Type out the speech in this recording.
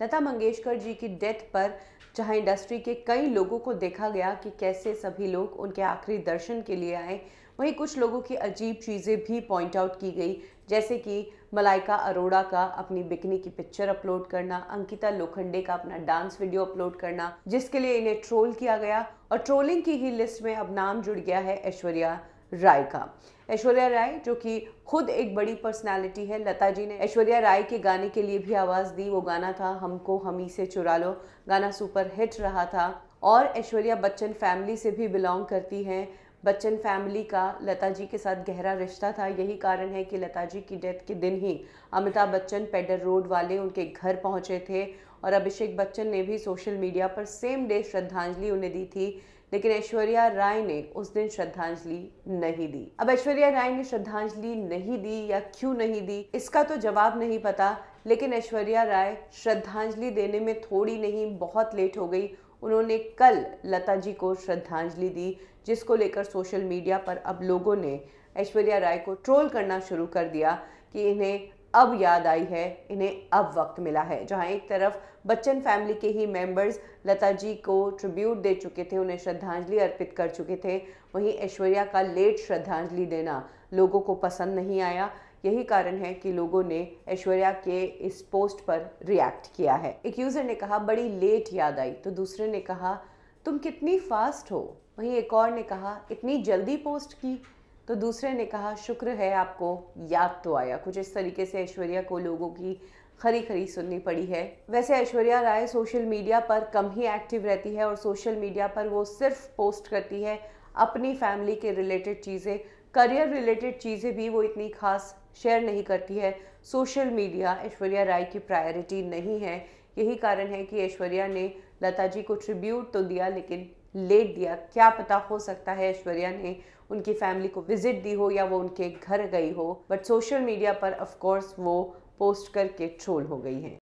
लता मंगेशकर जी की डेथ पर जहां इंडस्ट्री के कई लोगों को देखा गया कि कैसे सभी लोग उनके आखिरी दर्शन के लिए आए वहीं कुछ लोगों की अजीब चीज़ें भी पॉइंट आउट की गई जैसे कि मलाइका अरोड़ा का अपनी बिकनी की पिक्चर अपलोड करना अंकिता लोखंडे का अपना डांस वीडियो अपलोड करना जिसके लिए इन्हें ट्रोल किया गया और ट्रोलिंग की ही लिस्ट में अब नाम जुड़ गया है ऐश्वर्या राय का ऐश्वर्या राय जो कि खुद एक बड़ी पर्सनालिटी है लता जी ने ऐश्वर्या राय के गाने के लिए भी आवाज़ दी वो गाना था हमको हमी से चुरा लो गाना सुपर हिट रहा था और ऐश्वर्या बच्चन फैमिली से भी बिलोंग करती हैं बच्चन फैमिली का लता जी के साथ गहरा रिश्ता था यही कारण है कि लता जी की डेथ के दिन ही अमिताभ बच्चन पेडर रोड वाले उनके घर पहुंचे थे और अभिषेक बच्चन ने भी सोशल मीडिया पर सेम डे श्रद्धांजलि उन्हें दी थी लेकिन ऐश्वर्या राय ने उस दिन श्रद्धांजलि नहीं दी अब ऐश्वर्या राय ने श्रद्धांजलि नहीं दी या क्यों नहीं दी इसका तो जवाब नहीं पता लेकिन ऐश्वर्या राय श्रद्धांजलि देने में थोड़ी नहीं बहुत लेट हो गई उन्होंने कल लता जी को श्रद्धांजलि दी जिसको लेकर सोशल मीडिया पर अब लोगों ने ऐश्वर्या राय को ट्रोल करना शुरू कर दिया कि इन्हें अब याद आई है इन्हें अब वक्त मिला है जहां एक तरफ बच्चन फैमिली के ही मेंबर्स लता जी को ट्रिब्यूट दे चुके थे उन्हें श्रद्धांजलि अर्पित कर चुके थे वहीं ऐश्वर्या का लेट श्रद्धांजलि देना लोगों को पसंद नहीं आया यही कारण है कि लोगों ने ऐश्वर्या के इस पोस्ट पर रिएक्ट किया है एक यूज़र ने कहा बड़ी लेट याद आई तो दूसरे ने कहा तुम कितनी फास्ट हो वहीं एक और ने कहा इतनी जल्दी पोस्ट की तो दूसरे ने कहा शुक्र है आपको याद तो आया कुछ इस तरीके से ऐश्वर्या को लोगों की खरी खरी सुननी पड़ी है वैसे ऐश्वर्या राय सोशल मीडिया पर कम ही एक्टिव रहती है और सोशल मीडिया पर वो सिर्फ पोस्ट करती है अपनी फैमिली के रिलेटेड चीज़ें करियर रिलेटेड चीज़ें भी वो इतनी खास शेयर नहीं करती है सोशल मीडिया ऐश्वर्या राय की प्रायोरिटी नहीं है यही कारण है कि ऐश्वर्या ने लता जी को ट्रिब्यूट तो दिया लेकिन लेट दिया क्या पता हो सकता है ऐश्वर्या ने उनकी फैमिली को विजिट दी हो या वो उनके घर गई हो बट सोशल मीडिया पर ऑफकोर्स वो पोस्ट करके ट्रोल हो गई हैं